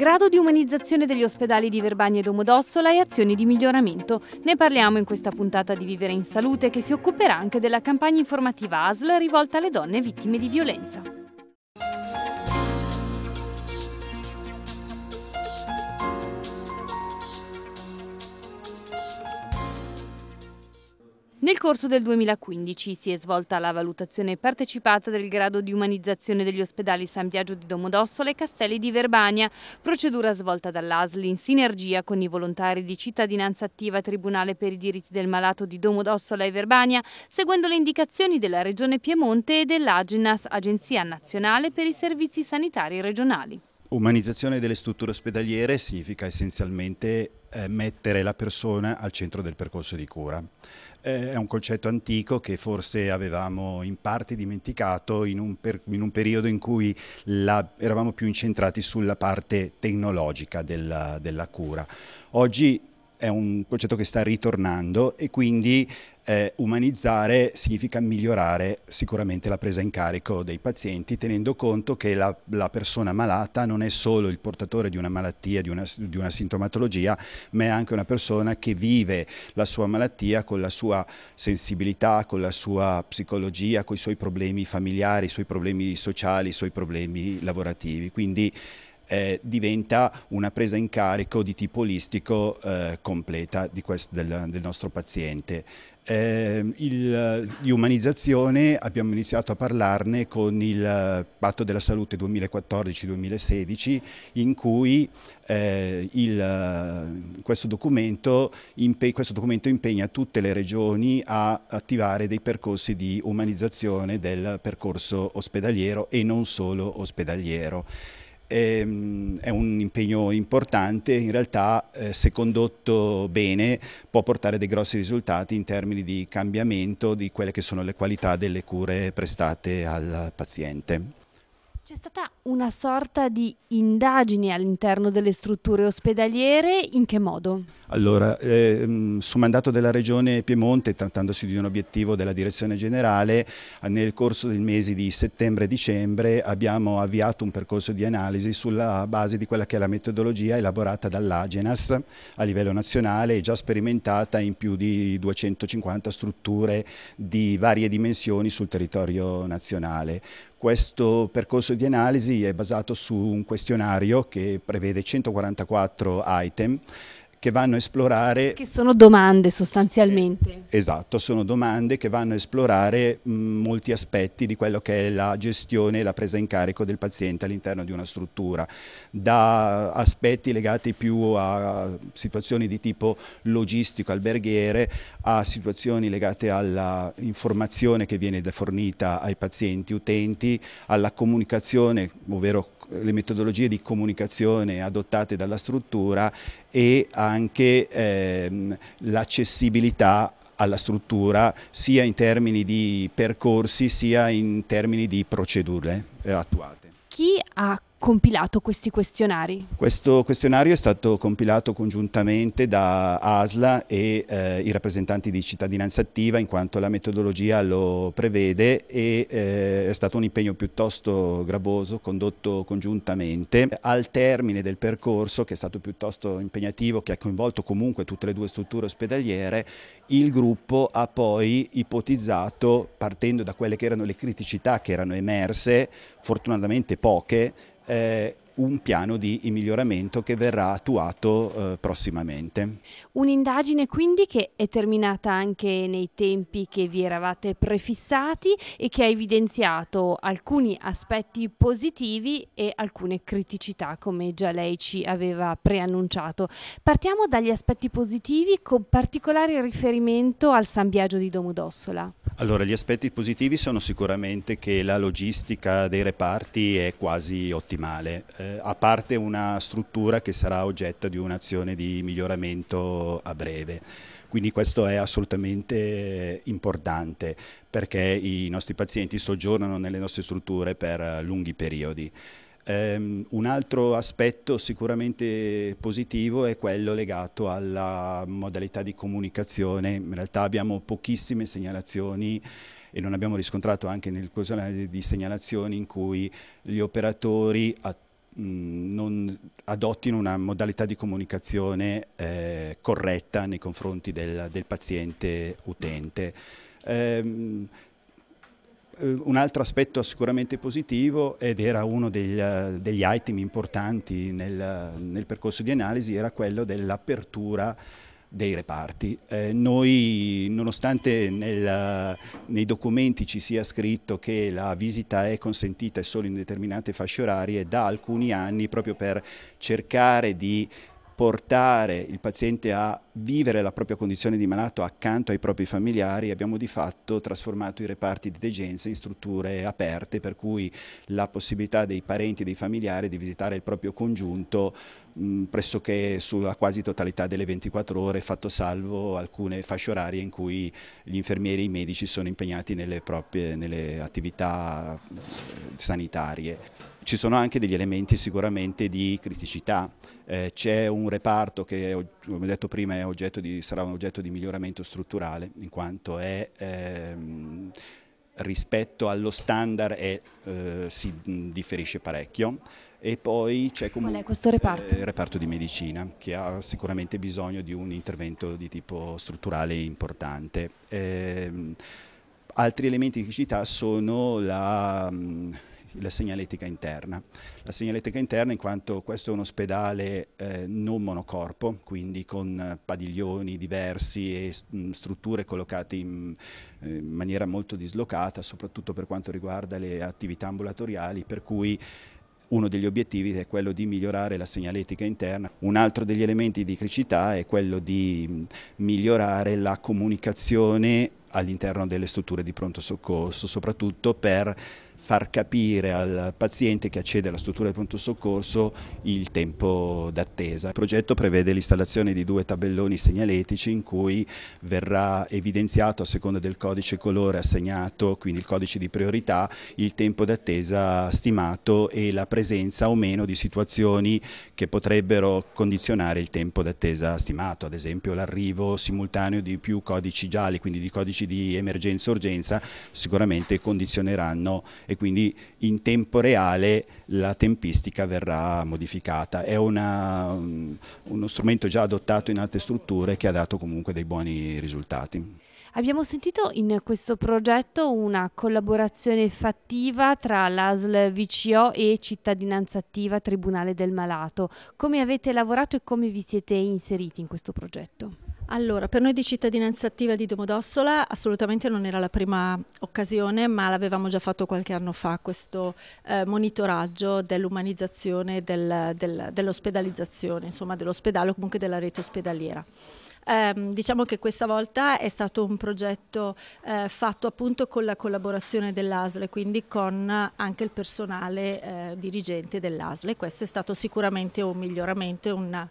Grado di umanizzazione degli ospedali di Verbania e Domodossola e azioni di miglioramento. Ne parliamo in questa puntata di Vivere in Salute che si occuperà anche della campagna informativa ASL rivolta alle donne vittime di violenza. Nel corso del 2015 si è svolta la valutazione partecipata del grado di umanizzazione degli ospedali San Biagio di Domodossola e Castelli di Verbania, procedura svolta dall'ASL in sinergia con i volontari di cittadinanza attiva Tribunale per i diritti del malato di Domodossola e Verbania, seguendo le indicazioni della Regione Piemonte e dell'Agenas, Agenzia Nazionale per i Servizi Sanitari Regionali. Umanizzazione delle strutture ospedaliere significa essenzialmente eh, mettere la persona al centro del percorso di cura. Eh, è un concetto antico che forse avevamo in parte dimenticato in un, per, in un periodo in cui la, eravamo più incentrati sulla parte tecnologica della, della cura. Oggi è un concetto che sta ritornando e quindi eh, umanizzare significa migliorare sicuramente la presa in carico dei pazienti tenendo conto che la, la persona malata non è solo il portatore di una malattia, di una, di una, sintomatologia, ma è anche una persona che vive la sua malattia con la sua sensibilità, con la sua psicologia, con i suoi problemi familiari, i suoi problemi sociali, i suoi problemi lavorativi. Quindi eh, diventa una presa in carico di tipo olistico eh, completa questo, del, del nostro paziente. Eh, il, di umanizzazione abbiamo iniziato a parlarne con il eh, patto della salute 2014-2016 in cui eh, il, eh, questo, documento impe, questo, documento impegna tutte le regioni a attivare dei percorsi di umanizzazione del percorso ospedaliero e non solo ospedaliero è, ehm, è un impegno importante, in realtà eh, se condotto bene può portare dei grossi risultati in termini di cambiamento di quelle che sono le qualità delle cure prestate al paziente. C'è stata una sorta di indagine all'interno delle strutture ospedaliere, in che modo? Allora, ehm, su mandato della Regione Piemonte, trattandosi di un obiettivo della Direzione Generale, nel corso dei mesi di settembre e dicembre abbiamo avviato un percorso di analisi sulla base di quella che è la metodologia elaborata dall'Agenas a livello nazionale e già sperimentata in più di 250 strutture di varie dimensioni sul territorio nazionale. Questo percorso di analisi è basato su un questionario che prevede 144 item che vanno a esplorare... Che sono domande sostanzialmente. Eh, esatto, sono domande che vanno a esplorare molti aspetti di quello che è la gestione e la presa in carico del paziente all'interno di una struttura, da aspetti legati più a situazioni di tipo logistico, alberghiere, a situazioni legate all'informazione che viene fornita ai pazienti utenti, alla comunicazione, ovvero le metodologie di comunicazione adottate dalla struttura e anche ehm, l'accessibilità alla struttura sia in termini di percorsi sia in termini di procedure eh, attuate. Chi ha compilato questi questionari? Questo questionario è stato compilato congiuntamente da ASLA e eh, i rappresentanti di cittadinanza attiva in quanto la metodologia lo prevede e eh, è stato un impegno piuttosto gravoso condotto congiuntamente. Al termine del percorso che è stato piuttosto impegnativo che ha coinvolto comunque tutte le due strutture ospedaliere il gruppo ha poi ipotizzato partendo da quelle che erano le criticità che erano emerse fortunatamente poche eh, un piano di miglioramento che verrà attuato eh, prossimamente. Un'indagine quindi che è terminata anche nei tempi che vi eravate prefissati e che ha evidenziato alcuni aspetti positivi e alcune criticità come già lei ci aveva preannunciato. Partiamo dagli aspetti positivi con particolare riferimento al San Biagio di Domodossola. Allora, gli aspetti positivi sono sicuramente che la logistica dei reparti è quasi ottimale, eh, a parte una struttura che sarà oggetto di un'azione di miglioramento a breve. Quindi questo è assolutamente importante perché i nostri pazienti soggiornano nelle nostre strutture per lunghi periodi. Um, un altro aspetto sicuramente positivo è quello legato alla modalità di comunicazione, in realtà abbiamo pochissime segnalazioni e non abbiamo riscontrato anche nel corso di segnalazioni in cui gli operatori attuali non adottino una modalità di comunicazione eh, corretta nei confronti del, del paziente utente. Eh, un altro aspetto sicuramente positivo ed era uno degli, eh, degli item importanti nel, nel, percorso di analisi era quello dell'apertura dei reparti. Eh, noi, nonostante nel, nei documenti ci sia scritto che la visita è consentita solo in determinate fasce orarie, da alcuni anni, proprio per cercare di portare il paziente a vivere la propria condizione di malato accanto ai propri familiari, abbiamo di fatto trasformato i reparti di degenza in strutture aperte, per cui la possibilità dei parenti e dei familiari di visitare il proprio congiunto mh, pressoché sulla quasi totalità delle 24 ore, fatto salvo alcune fasce orarie in cui gli infermieri e i medici sono impegnati nelle proprie nelle attività eh, sanitarie. Ci sono anche degli elementi sicuramente di criticità, eh, c'è un reparto che come detto prima di, sarà un oggetto di miglioramento strutturale in quanto è... Ehm, rispetto allo standard è, eh, si differisce parecchio e poi c'è comunque reparto? il eh, reparto di medicina che ha sicuramente bisogno di un intervento di tipo strutturale importante. Eh, altri elementi di criticità sono la la segnaletica interna. La segnaletica interna in quanto questo è un ospedale eh, non monocorpo, quindi con eh, padiglioni diversi e mh, mm, strutture collocate in, eh, in maniera molto dislocata, soprattutto per quanto riguarda le attività ambulatoriali, per cui uno degli obiettivi è quello di migliorare la segnaletica interna, un altro degli elementi di criticità è quello di mm, migliorare la comunicazione all'interno delle strutture di pronto soccorso, soprattutto per far capire al paziente che accede alla struttura di pronto soccorso il tempo d'attesa. Il progetto prevede l'installazione di due tabelloni segnaletici in cui verrà evidenziato a seconda del codice colore assegnato, quindi il codice di priorità, il tempo d'attesa stimato e la presenza o meno di situazioni che potrebbero condizionare il tempo d'attesa stimato, ad esempio l'arrivo simultaneo di più codici gialli, quindi di codici di emergenza-urgenza sicuramente condizioneranno e quindi in tempo reale la tempistica verrà modificata. È una, mm, uno strumento già adottato in altre strutture che ha dato comunque dei buoni risultati. Abbiamo sentito in questo progetto una collaborazione fattiva tra l'ASL VCO e Cittadinanza Attiva Tribunale del Malato. Come avete lavorato e come vi siete inseriti in questo progetto? Allora, per noi di cittadinanza attiva di Domodossola assolutamente non era la prima occasione, ma l'avevamo già fatto qualche anno fa questo eh, monitoraggio dell'umanizzazione, del, del, dell'ospedalizzazione, insomma dell'ospedale o comunque della rete ospedaliera. Eh, diciamo che questa volta è stato un progetto eh, fatto appunto con la collaborazione dell'ASLE, quindi con anche il personale eh, dirigente dell'ASLE. Questo è stato sicuramente un miglioramento e una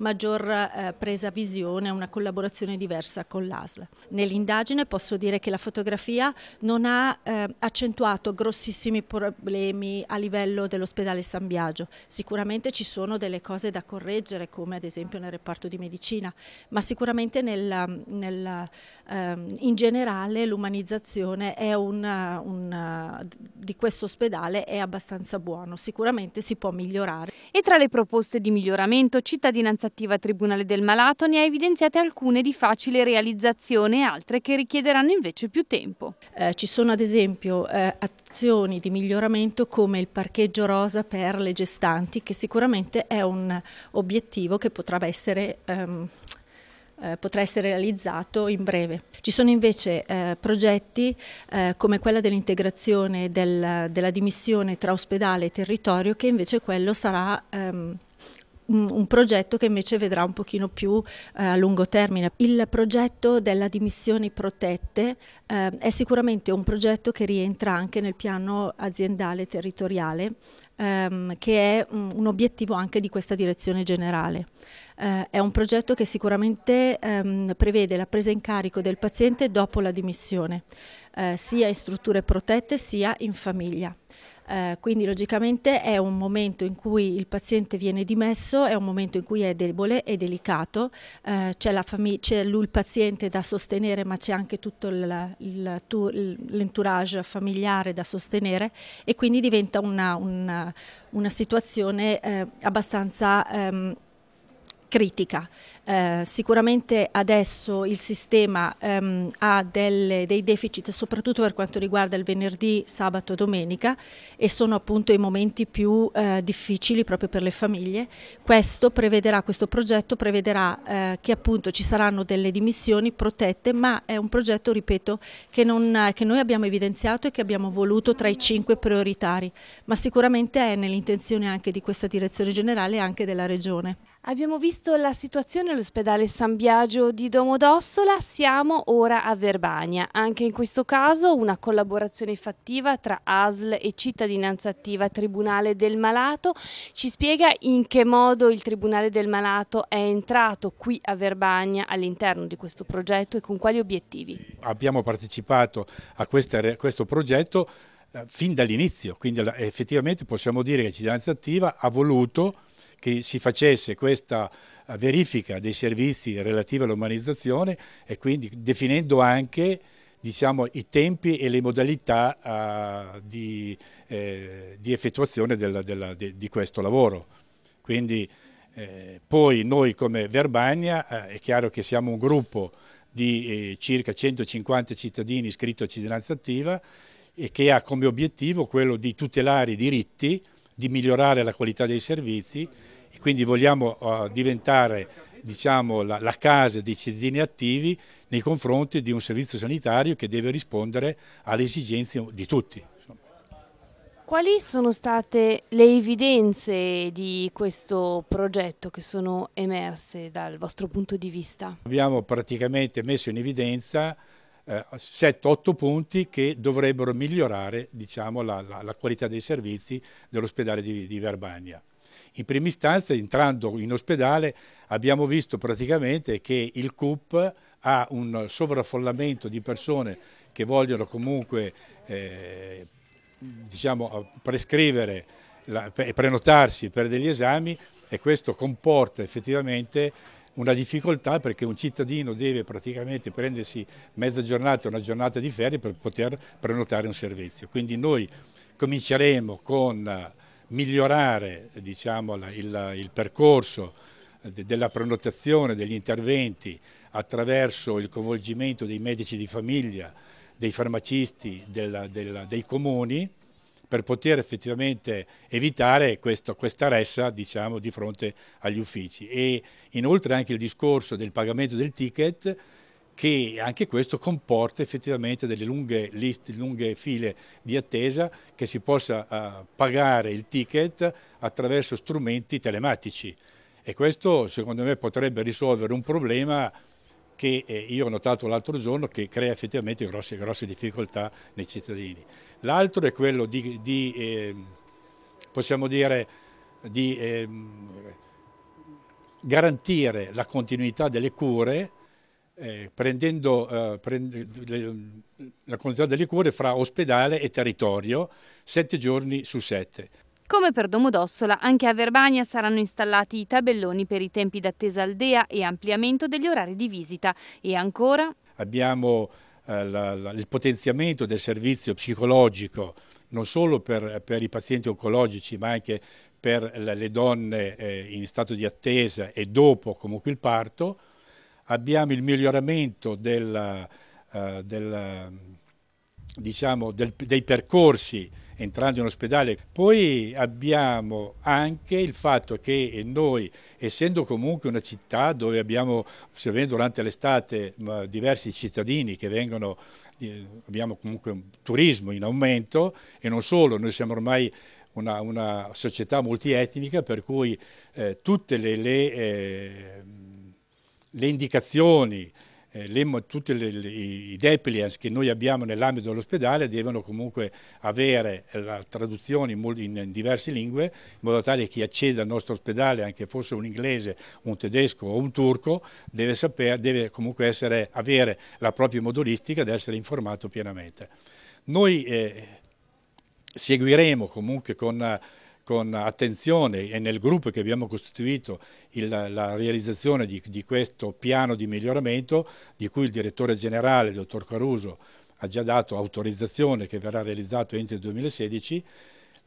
maggior eh, presa visione, una collaborazione diversa con l'ASL. Nell'indagine posso dire che la fotografia non ha eh, accentuato grossissimi problemi a livello dell'ospedale San Biagio. Sicuramente ci sono delle cose da correggere, come ad esempio nel reparto di medicina, ma sicuramente nel, nel, ehm, in generale l'umanizzazione di questo ospedale è abbastanza buono. Sicuramente si può migliorare. E tra le proposte di miglioramento, cittadinanza trattativa Tribunale del Malato ne ha evidenziate alcune di facile realizzazione e altre che richiederanno invece più tempo. Eh, ci sono ad esempio eh, azioni di miglioramento come il parcheggio rosa per le gestanti che sicuramente è un obiettivo che potrà essere ehm, eh, potrà essere realizzato in breve. Ci sono invece eh, progetti eh, come quella dell'integrazione del, della dimissione tra ospedale e territorio che invece quello sarà ehm, un, progetto che invece vedrà un pochino più eh, a lungo termine. Il progetto della dimissioni protette eh, è sicuramente un progetto che rientra anche nel piano aziendale territoriale ehm, che è un, mm, un obiettivo anche di questa direzione generale. Eh, è un progetto che sicuramente ehm, prevede la presa in carico del paziente dopo la dimissione, eh, sia in strutture protette sia in famiglia. Eh, quindi logicamente è un momento in cui il paziente viene dimesso, è un momento in cui è debole, e delicato, eh, c'è, il paziente da sostenere ma c'è anche tutto l'entourage familiare da sostenere e quindi diventa una, una, una situazione eh, abbastanza... Ehm, critica. Eh, sicuramente adesso il sistema ehm, ha delle, dei deficit soprattutto per quanto riguarda il venerdì, sabato, domenica e sono appunto i momenti più eh, difficili proprio per le famiglie. Questo, prevederà, questo progetto prevederà eh, che appunto ci saranno delle dimissioni protette ma è un progetto, ripeto, che, non, che noi abbiamo evidenziato e che abbiamo voluto tra i cinque prioritari ma sicuramente è nell'intenzione anche di questa direzione generale e anche della Regione. Abbiamo visto la situazione all'ospedale San Biagio di Domodossola, siamo ora a Verbania. Anche in questo caso una collaborazione fattiva tra ASL e Cittadinanza Attiva Tribunale del Malato. Ci spiega in che modo il Tribunale del Malato è entrato qui a Verbania all'interno di questo progetto e con quali obiettivi. Abbiamo partecipato a, questo progetto eh, fin dall'inizio, quindi effettivamente possiamo dire che Cittadinanza Attiva ha voluto che si facesse questa eh, verifica dei servizi relativi all'umanizzazione e quindi definendo anche diciamo, i tempi e le modalità uh, di, eh, di, effettuazione della, della, de, di questo lavoro. Quindi, eh, poi noi come Verbania, eh, è chiaro che siamo un gruppo di eh, circa 150 cittadini iscritti a cittadinanza attiva e che ha come obiettivo quello di tutelare i diritti di migliorare la qualità dei servizi e quindi vogliamo uh, diventare diciamo, la, la, casa dei cittadini attivi nei confronti di un servizio sanitario che deve rispondere alle esigenze di tutti. Quali sono state le evidenze di questo progetto che sono emerse dal vostro punto di vista? Abbiamo praticamente messo in evidenza eh, 7-8 punti che dovrebbero migliorare diciamo, la, la, la, qualità dei servizi dell'ospedale di, di Verbania. In prima istanza, entrando in ospedale, abbiamo visto praticamente che il CUP ha un sovraffollamento di persone che vogliono comunque eh, diciamo, prescrivere e prenotarsi per degli esami e questo comporta effettivamente una difficoltà perché un cittadino deve praticamente prendersi mezza giornata, una giornata di ferie per poter prenotare un servizio. Quindi noi cominceremo con eh, migliorare diciamo, il, il percorso eh, della prenotazione degli interventi attraverso il coinvolgimento dei medici di famiglia, dei farmacisti, della, della, dei comuni per poter effettivamente evitare questo, questa ressa diciamo, di fronte agli uffici. E inoltre anche il discorso del pagamento del ticket che anche questo comporta effettivamente delle lunghe, liste, lunghe file di attesa che si possa uh, pagare il ticket attraverso strumenti telematici e questo secondo me potrebbe risolvere un problema che eh, io ho notato l'altro giorno che crea effettivamente grosse, grosse difficoltà nei cittadini. L'altro è quello di, di eh, possiamo dire, di eh, garantire la continuità delle cure eh, prendendo eh, prend le, la continuità delle cure fra ospedale e territorio sette giorni su sette. Come per Domodossola, anche a Verbania saranno installati i tabelloni per i tempi d'attesa aldea e ampliamento degli orari di visita. E ancora... Abbiamo eh, la, la, il potenziamento del servizio psicologico non solo per, per, i pazienti oncologici ma anche per le donne eh, in stato di attesa e dopo comunque il parto, abbiamo il miglioramento del, eh, del, diciamo, del, dei percorsi entrando in ospedale. Poi abbiamo anche il fatto che noi, essendo comunque una città dove abbiamo, se durante l'estate, diversi cittadini che vengono eh, abbiamo comunque un turismo in aumento e non solo, noi siamo ormai una, una società multietnica per cui eh, tutte le, le, eh, le indicazioni eh, le, tutti le, le, i depliance che noi abbiamo nell'ambito dell'ospedale devono comunque avere eh, la traduzione in, in, diverse lingue in modo tale che chi accede al nostro ospedale, anche fosse un inglese, un tedesco o un turco, deve, saper, deve comunque essere, avere la propria modulistica ed essere informato pienamente. Noi eh, seguiremo comunque con con attenzione e nel gruppo che abbiamo costituito il, la realizzazione di, di questo piano di miglioramento di cui il direttore generale, il dottor Caruso, ha già dato autorizzazione che verrà realizzato entro il 2016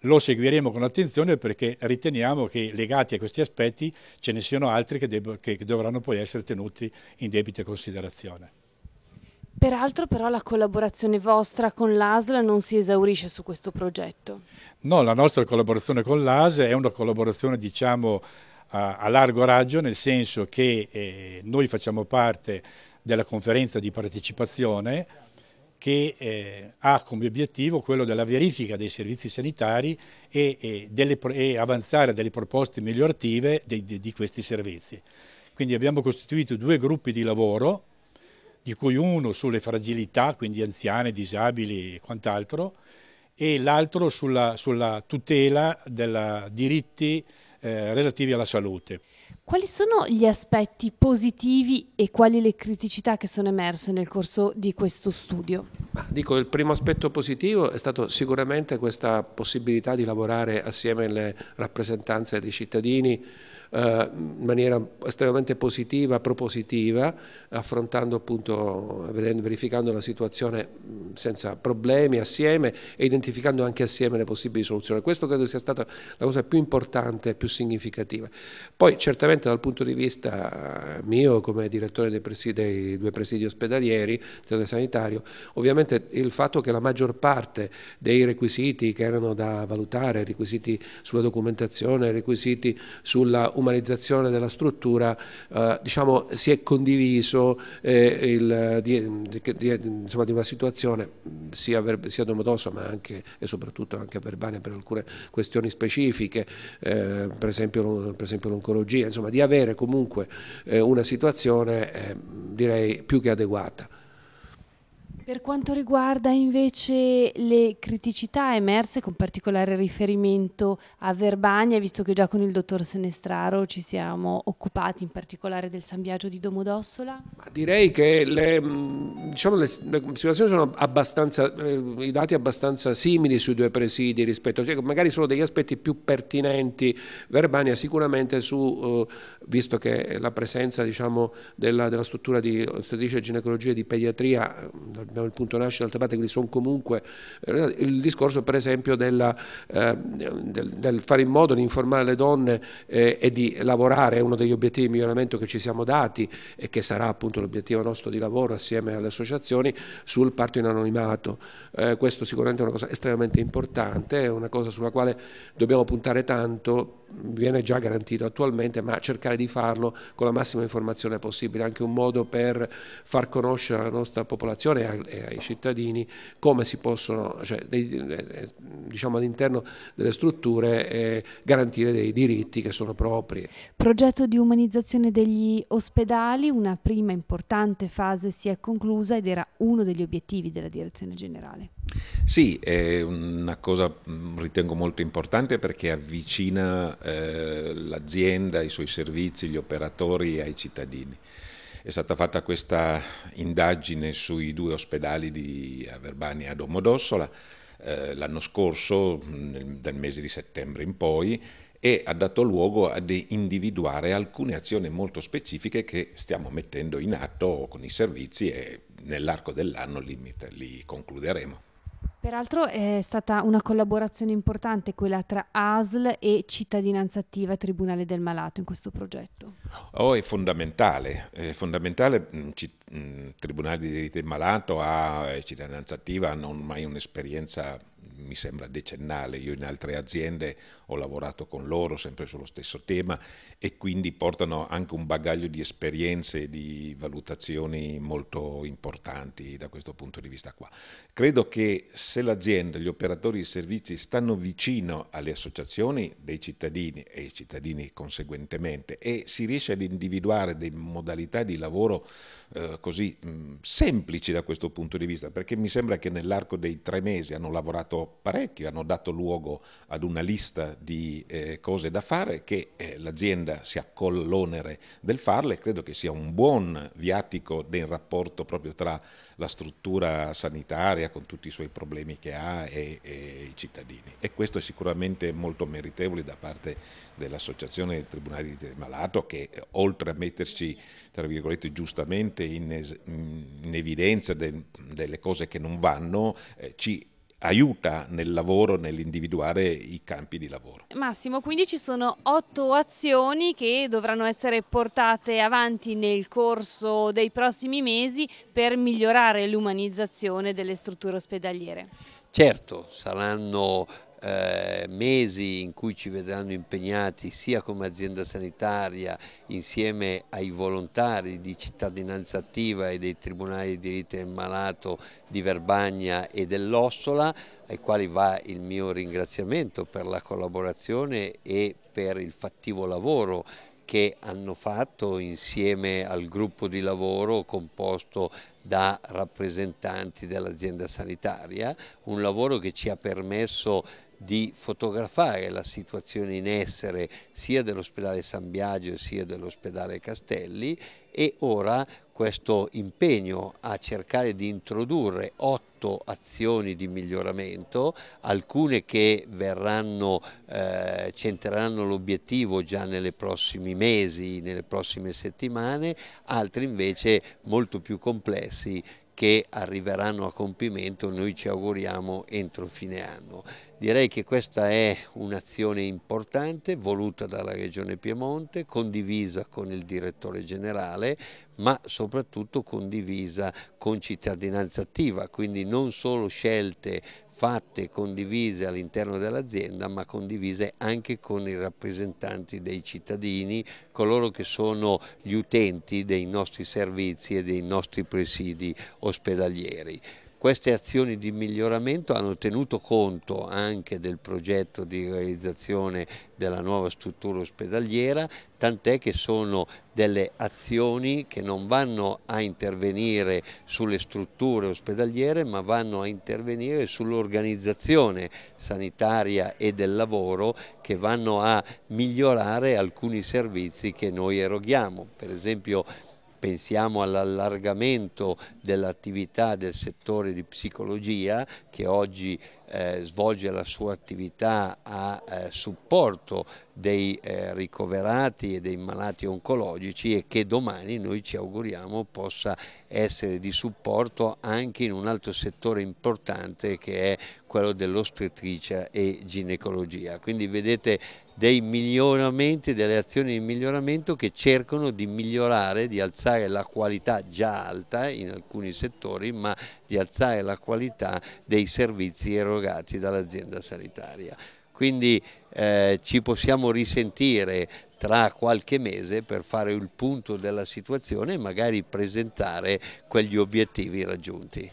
lo seguiremo con attenzione perché riteniamo che legati a questi aspetti ce ne siano altri che, che dovranno poi essere tenuti in debita considerazione. Peraltro però la collaborazione vostra con l'ASL non si esaurisce su questo progetto. No, la nostra collaborazione con l'ASL è una collaborazione diciamo a, a, largo raggio nel senso che eh, noi facciamo parte della conferenza di partecipazione che eh, ha come obiettivo quello della verifica dei servizi sanitari e, e, delle, e avanzare delle proposte migliorative di, di, di questi servizi. Quindi abbiamo costituito due gruppi di lavoro di cui uno sulle fragilità, quindi anziane, disabili e quant'altro, e l'altro sulla, sulla, tutela dei diritti eh, relativi alla salute. Quali sono gli aspetti positivi e quali le criticità che sono emerse nel corso di questo studio? Dico, il primo aspetto positivo è stato sicuramente questa possibilità di lavorare assieme alle rappresentanze dei cittadini eh, in maniera estremamente positiva, propositiva, affrontando appunto, verificando la situazione senza problemi assieme e identificando anche assieme le possibili soluzioni. Questo credo sia stata la cosa più importante e più significativa. Poi certamente dal punto di vista eh, mio come direttore dei, presidi, dei due presidi ospedalieri, del sanitario, ovviamente il fatto che la maggior parte dei requisiti che erano da valutare, requisiti sulla documentazione, requisiti sulla umanità, umanizzazione della struttura eh, diciamo, si è condiviso eh, il, di, di, insomma, di, una situazione sia, ver, sia Domodoso ma anche e soprattutto anche a Verbania per alcune questioni specifiche, eh, per esempio, l'oncologia, insomma di avere comunque eh, una situazione direi più che adeguata. Per quanto riguarda invece le criticità emerse, con particolare riferimento a Verbania, visto che già con il dottor Senestraro ci siamo occupati in particolare del San Biagio di Domodossola? Ma direi che le, mm, diciamo, le, le situazioni sono abbastanza, eh, i dati abbastanza simili sui due presidi rispetto, cioè magari sono degli aspetti più pertinenti Verbania sicuramente su, eh, visto che la presenza diciamo, della, della, struttura di ostetricia e ginecologia e di pediatria eh, abbiamo il punto nascita d'altra parte, quindi sono comunque eh, il discorso per esempio della, eh, del, del, fare in modo di informare le donne eh, e di lavorare, è uno degli obiettivi di miglioramento che ci siamo dati e che sarà appunto l'obiettivo nostro di lavoro assieme alle associazioni sul parto in anonimato, eh, questo sicuramente è una cosa estremamente importante, è una cosa sulla quale dobbiamo puntare tanto viene già garantito attualmente, ma cercare di farlo con la massima informazione possibile, anche un modo per far conoscere la nostra popolazione e e eh, ai cittadini come si possono, cioè, eh, eh, diciamo all'interno delle strutture, eh, garantire dei diritti che sono propri. Progetto di umanizzazione degli ospedali, una prima importante fase si è conclusa ed era uno degli obiettivi della direzione generale. Sì, è una cosa mm, ritengo molto importante perché avvicina eh, l'azienda, i suoi servizi, gli operatori ai cittadini è stata fatta questa indagine sui due ospedali di Averbani e a Domodossola eh, l'anno scorso, nel, dal mese di settembre in poi, e ha dato luogo ad individuare alcune azioni molto specifiche che stiamo mettendo in atto con i servizi e nell'arco dell'anno li, li concluderemo. Peraltro eh, è stata una collaborazione importante quella tra ASL e Cittadinanza Attiva e Tribunale del Malato in questo progetto. Oh, è fondamentale, è fondamentale. Mm, mm, Tribunale di diritti del Malato e eh, Cittadinanza Attiva hanno mai un'esperienza mi sembra decennale, io in altre aziende ho lavorato con loro sempre sullo stesso tema e quindi portano anche un bagaglio di esperienze e di valutazioni molto importanti da questo punto di vista qua. Credo che se l'azienda, gli operatori di servizi stanno vicino alle associazioni dei cittadini e i cittadini conseguentemente e si riesce ad individuare delle modalità di lavoro eh, così mh, mm, semplici da questo punto di vista, perché mi sembra che nell'arco dei tre mesi hanno lavorato parecchio, hanno dato luogo ad una lista di eh, cose da fare che eh, l'azienda si accolla l'onere del farle, credo che sia un buon viatico del rapporto proprio tra la struttura sanitaria con tutti i suoi problemi che ha e, e i cittadini e questo è sicuramente molto meritevole da parte dell'Associazione dei Tribunali del Malato che eh, oltre a metterci tra virgolette giustamente in, in evidenza de, delle cose che non vanno eh, ci aiuta nel lavoro, nell'individuare i campi di lavoro. Massimo, quindi ci sono otto azioni che dovranno essere portate avanti nel corso dei prossimi mesi per migliorare l'umanizzazione delle strutture ospedaliere. Certo, saranno eh, mesi in cui ci vedranno impegnati sia come azienda sanitaria insieme ai volontari di cittadinanza attiva e dei tribunali di diritto del malato di Verbagna e dell'Ossola ai quali va il mio ringraziamento per la collaborazione e per il fattivo lavoro che hanno fatto insieme al gruppo di lavoro composto da rappresentanti dell'azienda sanitaria, un lavoro che ci ha permesso di fotografare la situazione in essere sia dell'ospedale San Biagio sia dell'ospedale Castelli e ora questo impegno a cercare di introdurre otto azioni di miglioramento, alcune che verranno, eh, centreranno l'obiettivo già nei prossimi mesi, nelle prossime settimane, altre invece molto più complessi che arriveranno a compimento, noi ci auguriamo, entro fine anno. Direi che questa è un'azione importante voluta dalla Regione Piemonte, condivisa con il direttore generale, ma soprattutto condivisa con cittadinanza attiva, quindi non solo scelte fatte, e condivise all'interno dell'azienda, ma condivise anche con i rappresentanti dei cittadini, coloro che sono gli utenti dei nostri servizi e dei nostri presidi ospedalieri. Queste azioni di miglioramento hanno tenuto conto anche del progetto di realizzazione della nuova struttura ospedaliera, tant'è che sono delle azioni che non vanno a intervenire sulle strutture ospedaliere ma vanno a intervenire sull'organizzazione sanitaria e del lavoro che vanno a migliorare alcuni servizi che noi eroghiamo. Per esempio pensiamo all'allargamento dell'attività del settore di psicologia che oggi eh, svolge la sua attività a eh, supporto dei eh, ricoverati e dei malati oncologici e che domani noi ci auguriamo possa essere di supporto anche in un altro settore importante che è quello dell'ostetricia e ginecologia. Quindi vedete dei miglioramenti, delle azioni di miglioramento che cercano di migliorare, di alzare la qualità già alta in alcuni settori, ma di alzare la qualità dei servizi erogati dall'azienda sanitaria. Quindi eh, ci possiamo risentire tra qualche mese per fare il punto della situazione e magari presentare quegli obiettivi raggiunti.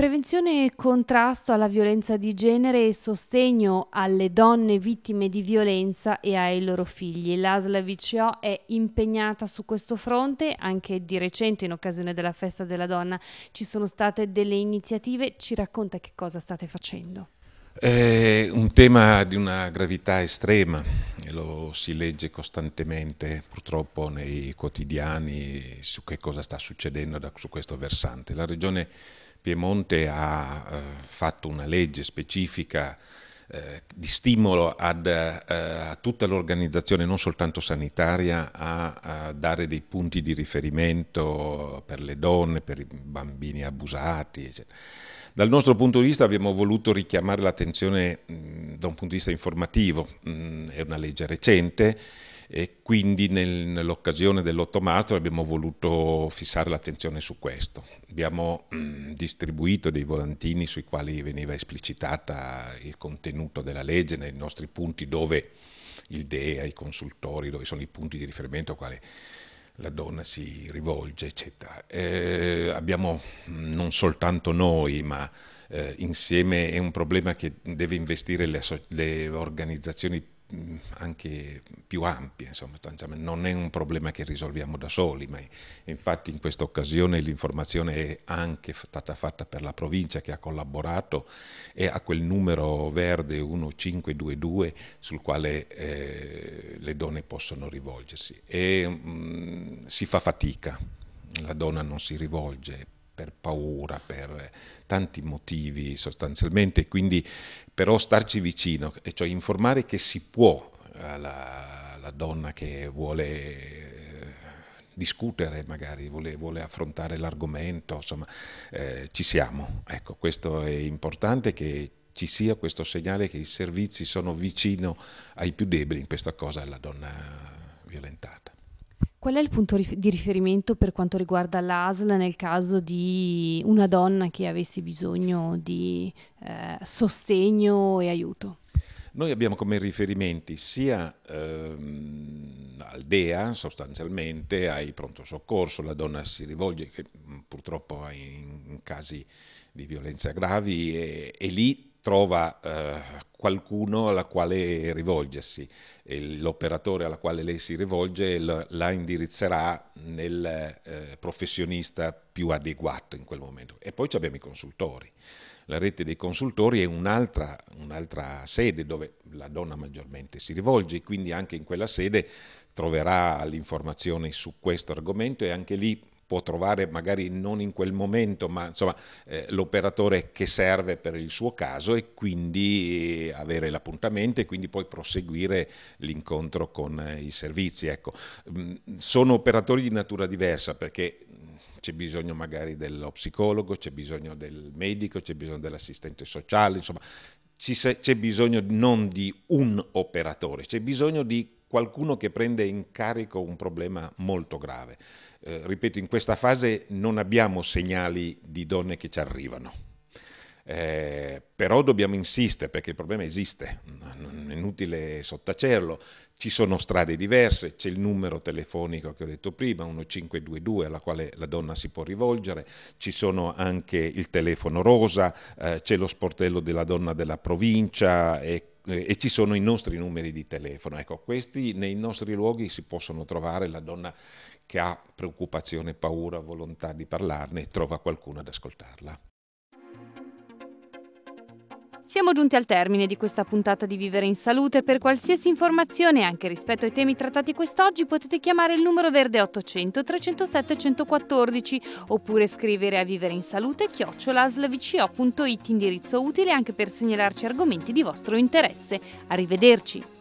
Prevenzione e contrasto alla violenza di genere e sostegno alle donne vittime di violenza e ai loro figli. L'ASLA VCO è impegnata su questo fronte, anche di recente in occasione della festa della donna ci sono state delle iniziative, ci racconta che cosa state facendo. È un tema di una gravità estrema, lo si legge costantemente purtroppo nei quotidiani su che cosa sta succedendo su questo versante. La regione Piemonte ha eh, fatto una legge specifica eh, di stimolo ad, eh, a tutta l'organizzazione, non soltanto sanitaria, a, a, dare dei punti di riferimento per le donne, per i bambini abusati, eccetera. Dal nostro punto di vista abbiamo voluto richiamare l'attenzione da un punto di vista informativo, mh, è una legge recente, e quindi nel, nell'occasione dell'8 marzo abbiamo voluto fissare l'attenzione su questo. Abbiamo mh, mm, distribuito dei volantini sui quali veniva esplicitata il contenuto della legge nei nostri punti dove il DEA, i consultori, dove sono i punti di riferimento a quale la donna si rivolge, eccetera. Eh, abbiamo mm, non soltanto noi, ma eh, insieme è un problema che deve investire le, le organizzazioni anche più ampie, insomma, non è un problema che risolviamo da soli, ma infatti in questa occasione l'informazione è anche stata fatta per la provincia che ha collaborato e a quel numero verde 1522 sul quale eh, le donne possono rivolgersi e mh, si fa fatica, la donna non si rivolge per paura, per tanti motivi sostanzialmente, quindi però starci vicino, e cioè informare che si può alla, eh, alla donna che vuole eh, discutere magari, vuole, vuole affrontare l'argomento, insomma eh, ci siamo. Ecco, questo è importante che ci sia questo segnale che i servizi sono vicino ai più deboli, in questa cosa alla donna violentata. Qual è il punto rif- di riferimento per quanto riguarda l'ASL nel caso di una donna che avesse bisogno di eh, sostegno e aiuto? Noi abbiamo come riferimenti sia ehm, Aldea, sostanzialmente, ai pronto soccorso, la donna si rivolge, che, purtroppo in, in casi di violenza gravi, e, e lì trova eh, qualcuno alla quale rivolgersi e l'operatore alla quale lei si rivolge la indirizzerà nel eh, professionista più adeguato in quel momento. E poi abbiamo i consultori. La rete dei consultori è un'altra, un'altra sede dove la donna maggiormente si rivolge, quindi anche in quella sede troverà l'informazione su questo argomento e anche lì può trovare magari non in quel momento, ma insomma eh, l'operatore che serve per il suo caso e quindi eh, avere l'appuntamento e quindi poi proseguire l'incontro con eh, i servizi. Ecco. Mm, sono operatori di natura diversa perché mm, c'è bisogno magari dello psicologo, c'è bisogno del medico, c'è bisogno dell'assistente sociale, insomma c'è bisogno non di un operatore, c'è bisogno di qualcuno che prende in carico un problema molto grave. Eh, ripeto, in questa fase non abbiamo segnali di donne che ci arrivano. Eh, però dobbiamo insistere perché il problema esiste, non è inutile sottacerlo. Ci sono strade diverse, c'è il numero telefonico che ho detto prima, 1522 alla quale la donna si può rivolgere, ci sono anche il telefono rosa, eh, c'è lo sportello della donna della provincia e eh, e ci sono i nostri numeri di telefono. Ecco, questi nei nostri luoghi si possono trovare la donna che ha preoccupazione, paura, volontà di parlarne, trova qualcuno ad ascoltarla. Siamo giunti al termine di questa puntata di Vivere in Salute. Per qualsiasi informazione, anche rispetto ai temi trattati quest'oggi, potete chiamare il numero verde 800 307 114 oppure scrivere a vivereinsalute chiocciolaslavco.it, indirizzo utile anche per segnalarci argomenti di vostro interesse. Arrivederci!